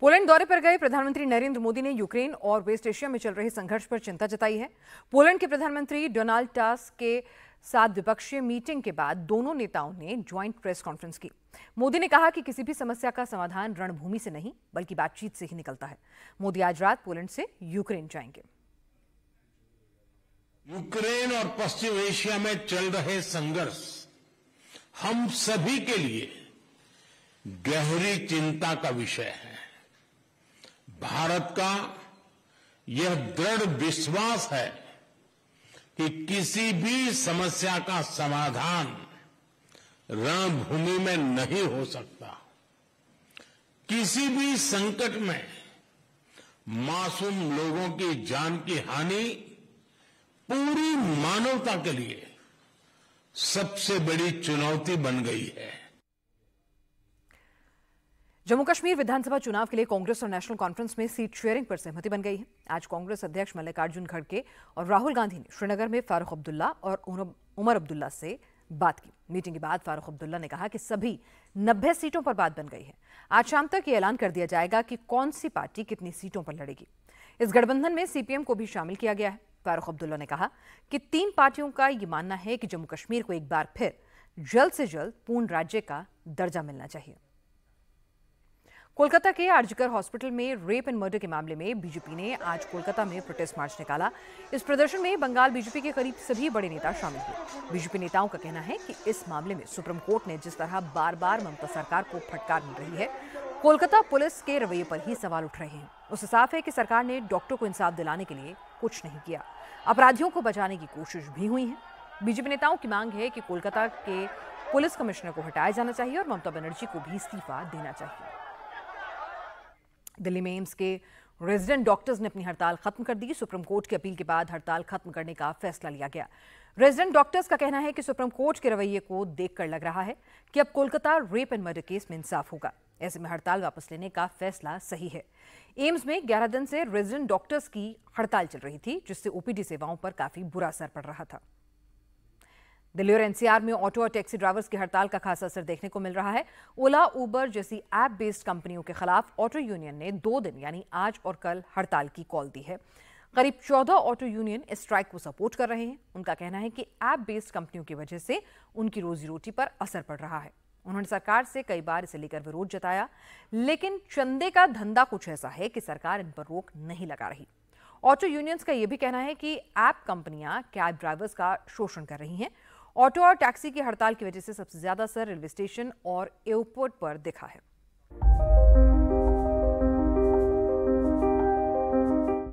Poland दौरे पर गए प्रधानमंत्री नरेंद्र मोदी ने यूक्रेन और वेस्ट एशिया में चल रहे संघर्ष पर चिंता जताई है पोलैंड के प्रधानमंत्री डोनाल्ड टास्क के साथ द्विपक्षीय मीटिंग के बाद दोनों नेताओं ने ज्वाइंट प्रेस कॉन्फ्रेंस की मोदी ने कहा कि किसी भी समस्या का समाधान रणभूमि से नहीं बल्कि बातचीत से ही निकलता है मोदी आज रात पोलैंड से यूक्रेन जाएंगे यूक्रेन और पश्चिम एशिया में चल रहे संघर्ष हम सभी के लिए गहरी चिंता का विषय है भारत का यह दृढ़ विश्वास है कि किसी भी समस्या का समाधान रणभूमि में नहीं हो सकता किसी भी संकट में मासूम लोगों की जान की हानि पूरी मानवता के लिए सबसे बड़ी चुनौती बन गई है जम्मू कश्मीर विधानसभा चुनाव के लिए कांग्रेस और नेशनल कॉन्फ्रेंस में सीट शेयरिंग पर सहमति बन गई है आज कांग्रेस अध्यक्ष मल्लिकार्जुन खड़गे और राहुल गांधी ने श्रीनगर में फारूक अब्दुल्ला और उमर अब्दुल्ला से बात की मीटिंग के बाद फारूक अब्दुल्ला ने कहा कि सभी 90 सीटों पर बात बन गई है आज शाम तक ये ऐलान कर दिया जाएगा कि कौन सी पार्टी कितनी सीटों पर लड़ेगी इस गठबंधन में सीपीएम को भी शामिल किया गया है फारूक अब्दुल्ला ने कहा कि तीन पार्टियों का ये मानना है कि जम्मू कश्मीर को एक बार फिर जल्द से जल्द पूर्ण राज्य का दर्जा मिलना चाहिए कोलकाता के आर्जिकर हॉस्पिटल में रेप एंड मर्डर के मामले में बीजेपी ने आज कोलकाता में प्रोटेस्ट मार्च निकाला इस प्रदर्शन में बंगाल बीजेपी के करीब सभी बड़े नेता शामिल हुए बीजेपी नेताओं का कहना है कि इस मामले में सुप्रीम कोर्ट ने जिस तरह बार बार ममता सरकार को फटकार मिल रही है कोलकाता पुलिस के रवैये पर ही सवाल उठ रहे हैं उसे साफ है कि सरकार ने डॉक्टर को इंसाफ दिलाने के लिए कुछ नहीं किया अपराधियों को बचाने की कोशिश भी हुई है बीजेपी नेताओं की मांग है कि कोलकाता के पुलिस कमिश्नर को हटाया जाना चाहिए और ममता बनर्जी को भी इस्तीफा देना चाहिए दिल्ली में एम्स के रेजिडेंट डॉक्टर्स ने अपनी हड़ताल खत्म कर दी सुप्रीम कोर्ट की अपील के बाद हड़ताल खत्म करने का फैसला लिया गया रेजिडेंट डॉक्टर्स का कहना है कि सुप्रीम कोर्ट के रवैये को देखकर लग रहा है कि अब Kolkata rape and murder case में इंसाफ होगा ऐसे में हड़ताल वापस लेने का फैसला सही है एम्स में 11 दिन से रेजिडेंट डॉक्टर्स की हड़ताल चल रही थी जिससे ओपीडी सेवाओं पर काफी बुरा असर पड़ रहा था दिल्ली और एनसीआर में ऑटो और टैक्सी ड्राइवर्स की हड़ताल का खास असर देखने को मिल रहा है ओला उबर जैसी ऐप बेस्ड कंपनियों के खिलाफ ऑटो यूनियन ने दो दिन यानी आज और कल हड़ताल की कॉल दी है करीब चौदह ऑटो यूनियन इस स्ट्राइक को सपोर्ट कर रहे हैं उनका कहना है कि ऐप बेस्ड कंपनियों की वजह से उनकी रोजी रोटी पर असर पड़ रहा है उन्होंने सरकार से कई बार इसे लेकर विरोध जताया लेकिन चंदे का धंधा कुछ ऐसा है कि सरकार इन पर रोक नहीं लगा रही ऑटो यूनियंस का यह भी कहना है कि ऐप कंपनियां कैब ड्राइवर्स का शोषण कर रही हैं ऑटो और टैक्सी की हड़ताल की वजह से सबसे ज्यादा असर रेलवे स्टेशन और एयरपोर्ट पर दिखा है